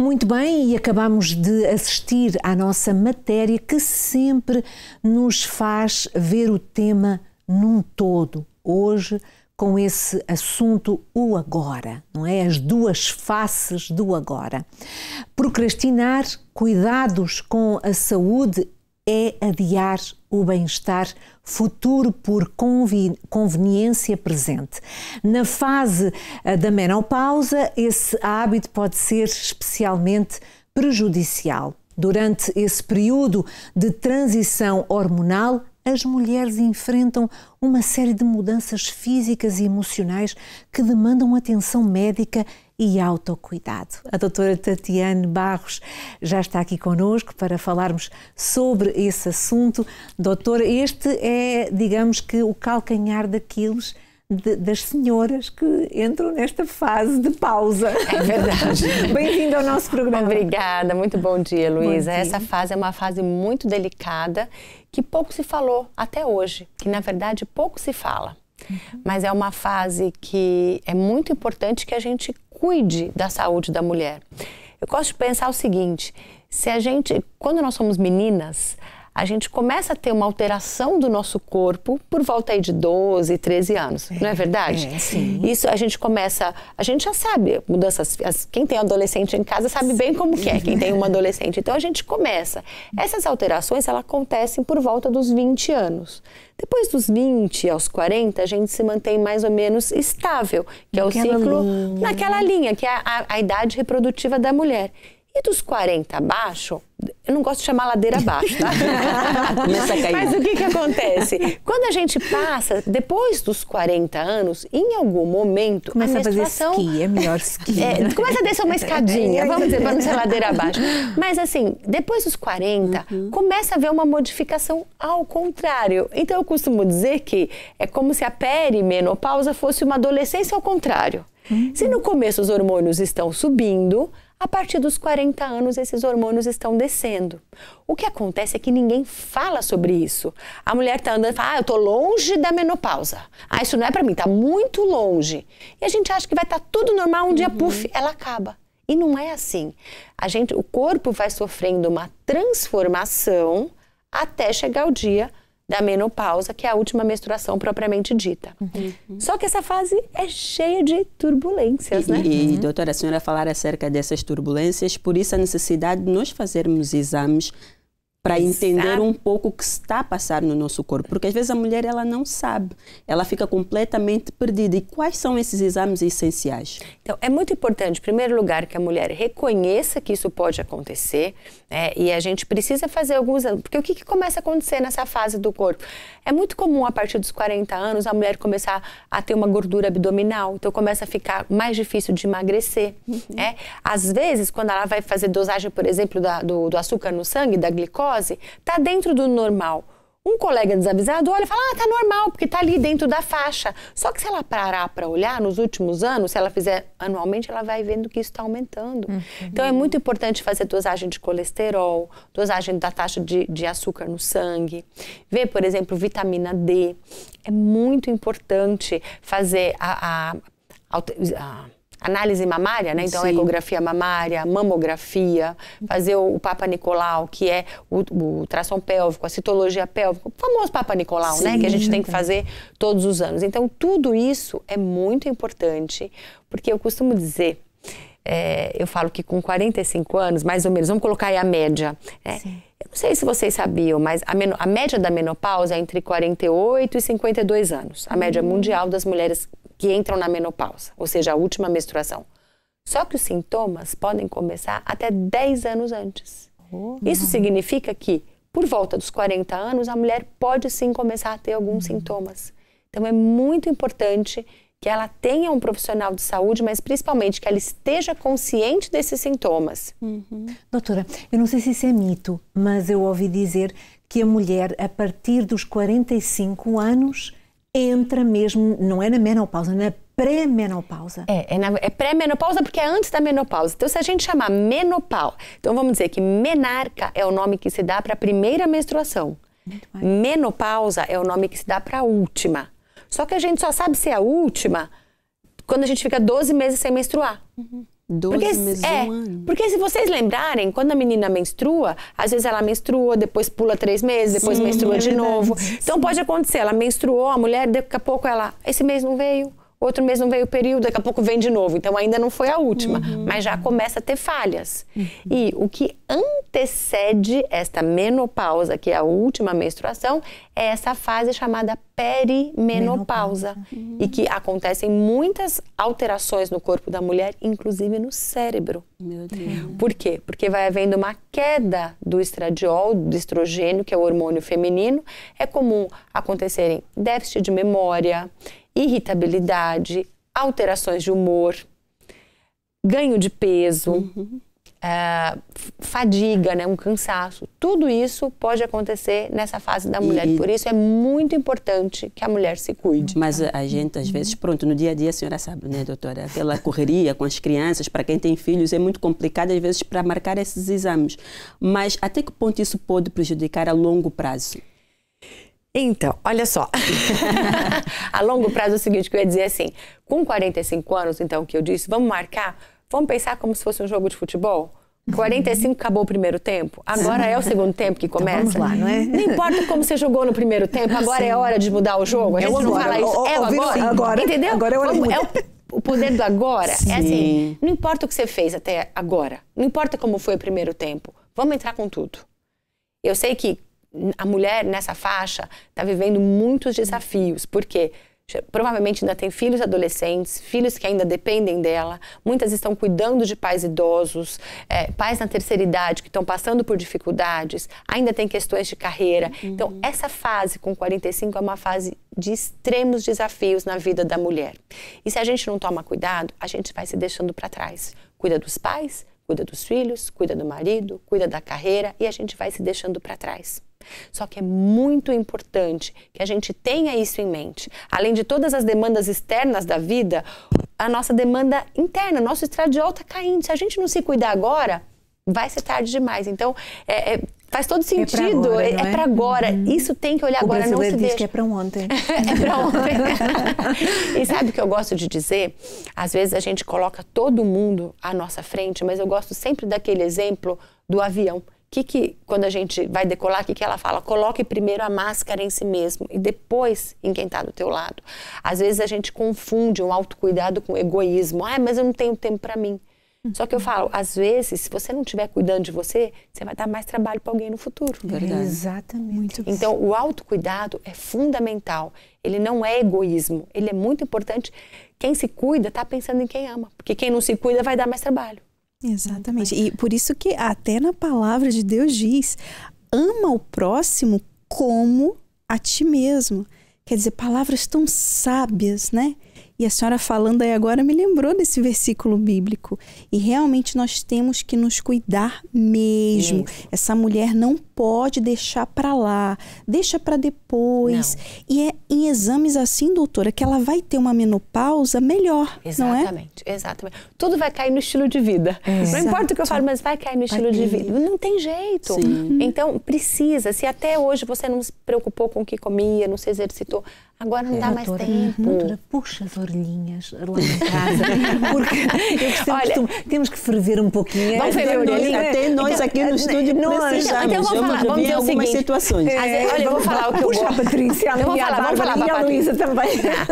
Muito bem, e acabamos de assistir à nossa matéria que sempre nos faz ver o tema num todo. Hoje, com esse assunto, o agora, não é? As duas faces do agora. Procrastinar cuidados com a saúde é adiar o bem-estar futuro por conveniência presente. Na fase eh, da menopausa, esse hábito pode ser especialmente prejudicial. Durante esse período de transição hormonal, as mulheres enfrentam uma série de mudanças físicas e emocionais que demandam atenção médica e autocuidado. A doutora Tatiane Barros já está aqui conosco para falarmos sobre esse assunto. Doutora, este é, digamos que, o calcanhar daqueles das senhoras que entram nesta fase de pausa. É verdade. Bem-vindo ao nosso programa. Obrigada, muito bom dia, Luísa. Essa fase é uma fase muito delicada que pouco se falou até hoje, que na verdade pouco se fala. Uhum. Mas é uma fase que é muito importante que a gente cuide da saúde da mulher. Eu gosto de pensar o seguinte: se a gente, quando nós somos meninas, a gente começa a ter uma alteração do nosso corpo por volta aí de 12, 13 anos, é, não é verdade? É, sim. Isso a gente começa, a gente já sabe, mudanças, as, quem tem adolescente em casa sabe sim. bem como que é, quem tem uma adolescente. Então a gente começa. Essas alterações, elas acontecem por volta dos 20 anos. Depois dos 20 aos 40, a gente se mantém mais ou menos estável, que naquela é o ciclo linha. naquela linha, que é a, a, a idade reprodutiva da mulher. E dos 40 abaixo, eu não gosto de chamar ladeira abaixo, tá? Começa a cair. Mas o que, que acontece? Quando a gente passa, depois dos 40 anos, em algum momento. Começa a, a fazer esqui, é melhor esqui. É, né? começa a descer uma escadinha, vamos dizer, para não ser ladeira abaixo. Mas assim, depois dos 40, uhum. começa a haver uma modificação ao contrário. Então eu costumo dizer que é como se a perimenopausa fosse uma adolescência ao contrário. Uhum. Se no começo os hormônios estão subindo, a partir dos 40 anos, esses hormônios estão descendo. O que acontece é que ninguém fala sobre isso. A mulher está andando e fala, ah, eu estou longe da menopausa. Ah, isso não é para mim, está muito longe. E a gente acha que vai estar tá tudo normal, um dia, uhum. puf, ela acaba. E não é assim. A gente, o corpo vai sofrendo uma transformação até chegar o dia da menopausa, que é a última menstruação propriamente dita. Uhum. Só que essa fase é cheia de turbulências, né? e, né? E, doutora, a senhora falar acerca dessas turbulências, por isso a necessidade de nós fazermos exames para entender ah. um pouco o que está a passar no nosso corpo, porque às vezes a mulher ela não sabe, ela fica completamente perdida. E quais são esses exames essenciais? Então é muito importante, em primeiro lugar, que a mulher reconheça que isso pode acontecer, né? e a gente precisa fazer alguns exames. porque o que, que começa a acontecer nessa fase do corpo? É muito comum a partir dos 40 anos a mulher começar a ter uma gordura abdominal, então começa a ficar mais difícil de emagrecer. Uhum. Né? Às vezes, quando ela vai fazer dosagem, por exemplo, da, do, do açúcar no sangue, da glicose glicose está dentro do normal. Um colega desavisado olha e fala, ah, tá normal, porque tá ali dentro da faixa. Só que se ela parar para olhar nos últimos anos, se ela fizer anualmente, ela vai vendo que isso está aumentando. Uhum. Então é muito importante fazer dosagem de colesterol, dosagem da taxa de, de açúcar no sangue, ver, por exemplo, vitamina D. É muito importante fazer a, a, a, a análise mamária, né? Então, Sim. ecografia mamária, mamografia, fazer o, o Papa Nicolau, que é o, o pélvico, a citologia pélvica, o famoso Papa Nicolau, Sim, né? Que a gente tem que fazer todos os anos. Então, tudo isso é muito importante, porque eu costumo dizer. É, eu falo que com 45 anos, mais ou menos, vamos colocar aí a média. Né? Eu não sei se vocês sabiam, mas a, a, média da menopausa é entre 48 e 52 anos, a média hum. mundial das mulheres que entram na menopausa, ou seja, a última menstruação. Só que os sintomas podem começar até 10 anos antes. Uhum. Isso significa que, por volta dos 40 anos, a mulher pode sim começar a ter alguns uhum. sintomas. Então, é muito importante que ela tenha um profissional de saúde, mas principalmente que ela esteja consciente desses sintomas. Uhum. Doutora, eu não sei se isso é mito, mas eu ouvi dizer que a mulher, a partir dos 45 anos, entra mesmo, não é na menopausa, na pré-menopausa. É, é, é pré-menopausa porque é antes da menopausa. Então, se a gente chamar menopau, então vamos dizer que menarca é o nome que se dá para a primeira menstruação. Menopausa é o nome que se dá para a última. Só que a gente só sabe se é a última quando a gente fica 12 meses sem menstruar. Uhum. 12 porque, meses, é, um ano. Porque se vocês lembrarem, quando a menina menstrua, às vezes ela menstrua, depois pula três meses, depois Sim, menstrua é de novo. Então Sim. pode acontecer, ela menstruou, a mulher, daqui a pouco ela, esse mês não veio, outro mês não veio o período, daqui a pouco vem de novo. Então ainda não foi a última, uhum. mas já começa a ter falhas. Uhum. E o que antecede esta menopausa, que é a última menstruação, é essa fase chamada perimenopausa. Uhum. E que acontecem muitas alterações no corpo da mulher, inclusive no cérebro. Meu Deus. Por quê? Porque vai havendo uma queda do estradiol, do estrogênio, que é o hormônio feminino. É comum acontecerem déficit de memória, irritabilidade, alterações de humor, ganho de peso, uhum. É, fadiga, né, um cansaço. Tudo isso pode acontecer nessa fase da mulher. E, Por isso é muito importante que a mulher se cuide. Mas a gente, às vezes, pronto, no dia a dia, a senhora sabe, né, doutora? pela correria com as crianças, para quem tem filhos, é muito complicado, às vezes, para marcar esses exames. Mas até que ponto isso pode prejudicar a longo prazo? Então, olha só. a longo prazo, é o seguinte que eu ia dizer é assim: com 45 anos, então, que eu disse, vamos marcar, vamos pensar como se fosse um jogo de futebol? 45 acabou o primeiro tempo, agora é o segundo tempo que então começa. Então lá, não é? Não importa como você jogou no primeiro tempo, agora é Sim. é hora de mudar o jogo. A é gente é não fala isso. é o agora. agora. Entendeu? Agora é hora de mudar. É o, o poder do agora Sim. é assim: não importa o que você fez até agora, não importa como foi o primeiro tempo, vamos entrar com tudo. Eu sei que a mulher nessa faixa está vivendo muitos desafios, porque provavelmente ainda tem filhos adolescentes, filhos que ainda dependem dela, muitas estão cuidando de pais idosos, é, pais na terceira idade que estão passando por dificuldades, ainda tem questões de carreira. Uhum. Então, essa fase com 45 é uma fase de extremos desafios na vida da mulher. E se a gente não toma cuidado, a gente vai se deixando para trás. Cuida dos pais, cuida dos filhos, cuida do marido, cuida da carreira e a gente vai se deixando para trás. Só que é muito importante que a gente tenha isso em mente. Além de todas as demandas externas da vida, a nossa demanda interna, nosso estradiol está caindo. Se a gente não se cuidar agora, vai ser tarde demais. Então, é, é, faz todo é sentido. É para agora. É, é, é? agora. Uhum. Isso tem que olhar o agora, não se diz deixa. que é para ontem. é para ontem. e sabe o que eu gosto de dizer? Às vezes a gente coloca todo mundo à nossa frente, mas eu gosto sempre daquele exemplo do avião que, que quando a gente vai decolar, o que, que ela fala? Coloque primeiro a máscara em si mesmo e depois em quem está do teu lado. Às vezes a gente confunde um autocuidado com egoísmo. Ah, mas eu não tenho tempo para mim. Uhum. Só que eu falo, às vezes, se você não estiver cuidando de você, você vai dar mais trabalho para alguém no futuro. É verdade. Exatamente. Muito então, o autocuidado é fundamental. Ele não é egoísmo. Ele é muito importante. Quem se cuida está pensando em quem ama. Porque quem não se cuida vai dar mais trabalho. Exatamente. E por isso que até na palavra de Deus diz: ama o próximo como a ti mesmo. Quer dizer, palavras tão sábias, né? E a senhora falando aí agora me lembrou desse versículo bíblico. E realmente nós temos que nos cuidar mesmo. Isso. Essa mulher não pode deixar para lá, deixa para depois. Não. E é em exames assim, doutora, que ela vai ter uma menopausa melhor, exatamente, não é? Exatamente, Tudo vai cair no estilo de vida. É. Não importa o que eu falo, mas vai cair no estilo de vida. Não tem jeito. Sim. Uhum. Então, precisa. Se até hoje você não se preocupou com o que comia, não se exercitou, agora não é, dá mais é. tempo. Doutora, puxa, doutora orelhinhas lá em casa, porque eu sempre Olha, costumo, temos que ferver um pouquinho. Vamos ferver então, a orelhinha. Até nós então, aqui no eh, estúdio nós, precisamos. Então vamos falar, vamos ver algumas situações. olha, vamos falar o que eu Puxa, gosto. Patrícia, a então, minha falar, vamos falar, e a Luísa também. Tá.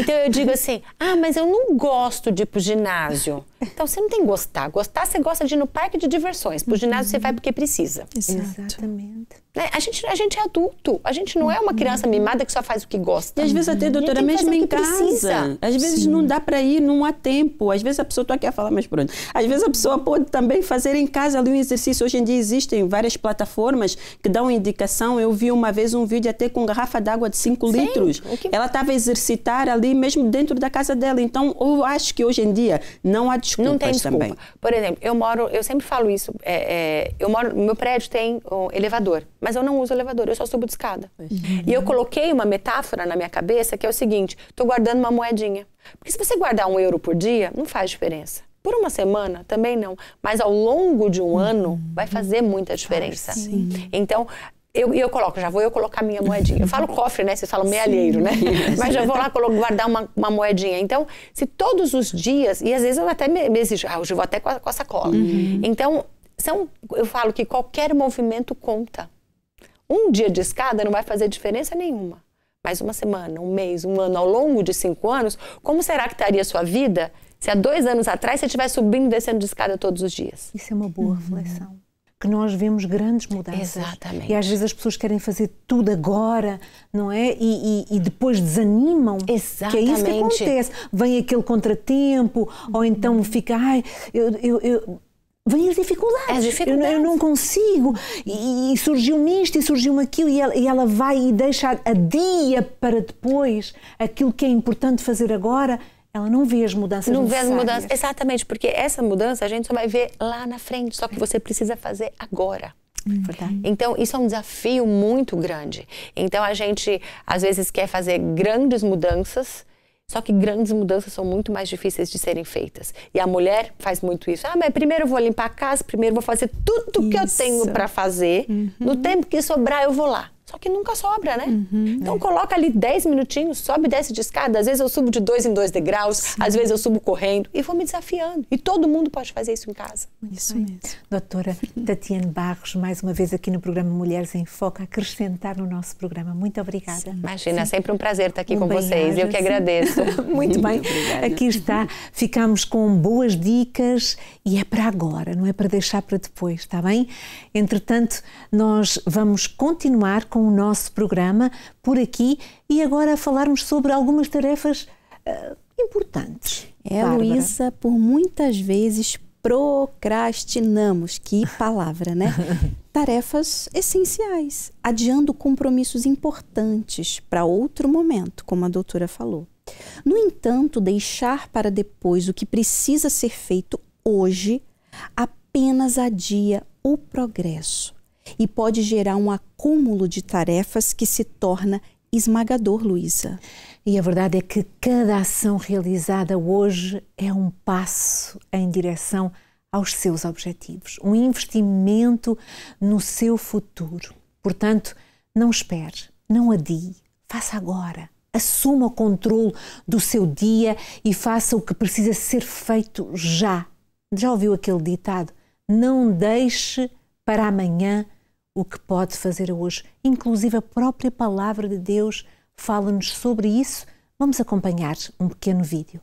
então eu digo assim, ah, mas eu não gosto de ir para o ginásio. Então você não tem que gostar. Gostar, você gosta de ir no parque de diversões. Para o ginásio você uhum. vai porque precisa. Exatamente. Né? A, gente, a gente é adulto, a gente não é uma criança uhum. mimada que só faz o que gosta. E às vezes até, uhum. doutora, mesmo em casa, precisa. às vezes Sim. não dá para ir, não há tempo. Às vezes a pessoa, estou aqui a falar, mais pronto. Às vezes a pessoa pode também fazer em casa ali um exercício. Hoje em dia existem várias plataformas que dão indicação. Eu vi uma vez um vídeo até com garrafa d'água de 5 litros. Que... Ela estava a exercitar ali mesmo dentro da casa dela. Então, eu acho que hoje em dia não há desculpas não tem desculpa. também. Por exemplo, eu moro, eu sempre falo isso, é, é, eu moro, meu prédio tem um elevador, mas eu não uso elevador, eu só subo de escada. Uhum. E eu coloquei uma metáfora na minha cabeça que é o seguinte: estou guardando uma moedinha. Porque se você guardar um euro por dia, não faz diferença. Por uma semana também não, mas ao longo de um uhum. ano vai fazer muita diferença. Então, eu, eu coloco, já vou eu colocar minha moedinha. Eu falo cofre, né? Vocês falam mealheiro, né? Mas já vou lá guardar uma, uma, moedinha. Então, se todos os dias, e às vezes eu até me, me exijo, ah, hoje eu vou até com a, com a sacola. Uhum. Então, são, eu falo que qualquer movimento conta. Um dia de escada não vai fazer diferença nenhuma. Mas uma semana, um mês, um ano, ao longo de cinco anos, como será que estaria a sua vida se há dois anos atrás você estivesse subindo e descendo de escada todos os dias? Isso é uma boa uhum. reflexão que nós vemos grandes mudanças. Exatamente. E às vezes as pessoas querem fazer tudo agora, não é? E, e, e depois desanimam. Exatamente. Que é isso que acontece. Vem aquele contratempo, ou então fica, ai, eu, eu, eu, vêm as dificuldades. As dificuldades. Eu, eu não consigo. E, e surgiu-me isto e surgiu-me aquilo. E ela, e ela, vai e deixa a dia para depois aquilo que é importante fazer agora. Ela não vê as mudanças Não vê as mudanças, exatamente, porque essa mudança a gente só vai ver lá na frente, só que você precisa fazer agora. Hum, então, isso é um desafio muito grande. Então, a gente às vezes quer fazer grandes mudanças só que grandes mudanças são muito mais difíceis de serem feitas. E a mulher faz muito isso. Ah, mas primeiro eu vou limpar a casa, primeiro vou fazer tudo o que eu tenho para fazer. Uhum. No tempo que sobrar, eu vou lá. Só que nunca sobra, né? Uhum, então é. coloca ali 10 minutinhos, sobe e desce de escada. Às vezes eu subo de dois em dois degraus, Sim. às vezes eu subo correndo e vou me desafiando. E todo mundo pode fazer isso em casa. Isso Sim. mesmo. Doutora Tatiane Barros, mais uma vez aqui no programa Mulheres em Foco, acrescentar no nosso programa. Muito obrigada. Sim. Imagina, é sempre um prazer estar aqui um com vocês. Eu que agradeço. Muito bem. Obrigada. Aqui está. Ficamos com boas dicas e é para agora, não é para deixar para depois, está bem? Entretanto, nós vamos continuar com com o nosso programa por aqui e agora a falarmos sobre algumas tarefas uh, importantes. É, Luísa, por muitas vezes procrastinamos, que palavra, né? Tarefas essenciais, adiando compromissos importantes para outro momento, como a doutora falou. No entanto, deixar para depois o que precisa ser feito hoje apenas adia o progresso e pode gerar um acúmulo de tarefas que se torna esmagador, Luísa. E a verdade é que cada ação realizada hoje é um passo em direção aos seus objetivos, um investimento no seu futuro. Portanto, não espere, não adie, faça agora. Assuma o controle do seu dia e faça o que precisa ser feito já. Já ouviu aquele ditado? Não deixe para amanhã o que pode fazer hoje. Inclusive, a própria palavra de Deus fala-nos sobre isso. Vamos acompanhar um pequeno vídeo.